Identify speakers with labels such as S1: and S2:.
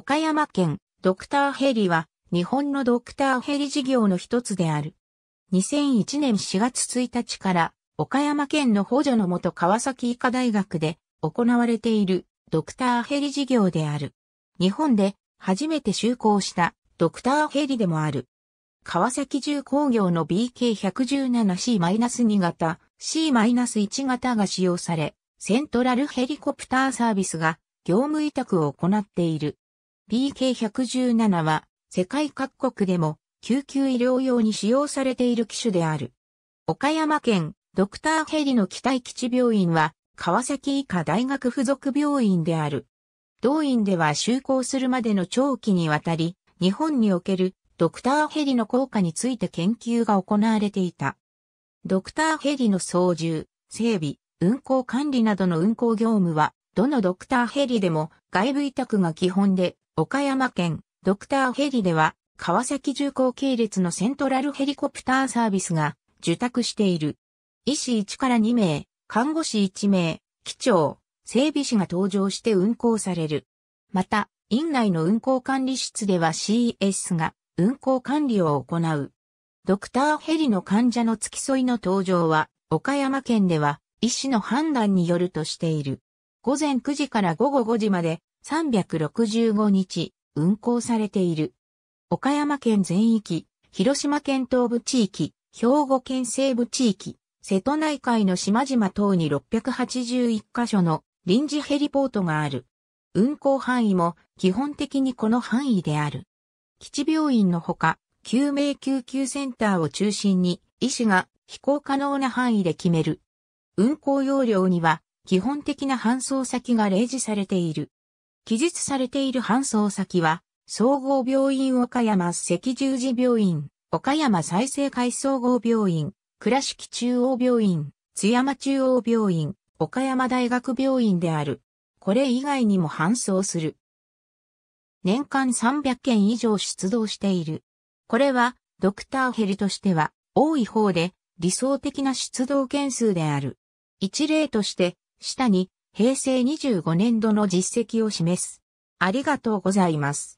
S1: 岡山県ドクターヘリは日本のドクターヘリ事業の一つである。2001年4月1日から岡山県の補助のもと川崎医科大学で行われているドクターヘリ事業である。日本で初めて就航したドクターヘリでもある。川崎重工業の BK117C-2 型、C-1 型が使用され、セントラルヘリコプターサービスが業務委託を行っている。PK117 は世界各国でも救急医療用に使用されている機種である。岡山県ドクターヘリの北井基地病院は川崎医科大学附属病院である。同院では就航するまでの長期にわたり日本におけるドクターヘリの効果について研究が行われていた。ドクターヘリの操縦、整備、運行管理などの運行業務はどのドクターヘリでも外部委託が基本で、岡山県ドクターヘリでは、川崎重工系列のセントラルヘリコプターサービスが受託している。医師1から2名、看護師1名、機長、整備士が登場して運行される。また、院内の運行管理室では c s が運行管理を行う。ドクターヘリの患者の付き添いの登場は、岡山県では医師の判断によるとしている。午前9時から午後5時まで365日運行されている。岡山県全域、広島県東部地域、兵庫県西部地域、瀬戸内海の島々等に681カ所の臨時ヘリポートがある。運行範囲も基本的にこの範囲である。基地病院のほか、救命救急センターを中心に医師が飛行可能な範囲で決める。運行要領には基本的な搬送先が例示されている。記述されている搬送先は、総合病院岡山赤十字病院、岡山再生会総合病院、倉敷中央病院、津山中央病院、岡山大学病院である。これ以外にも搬送する。年間300件以上出動している。これは、ドクターヘリとしては、多い方で、理想的な出動件数である。一例として、下に平成25年度の実績を示す。ありがとうございます。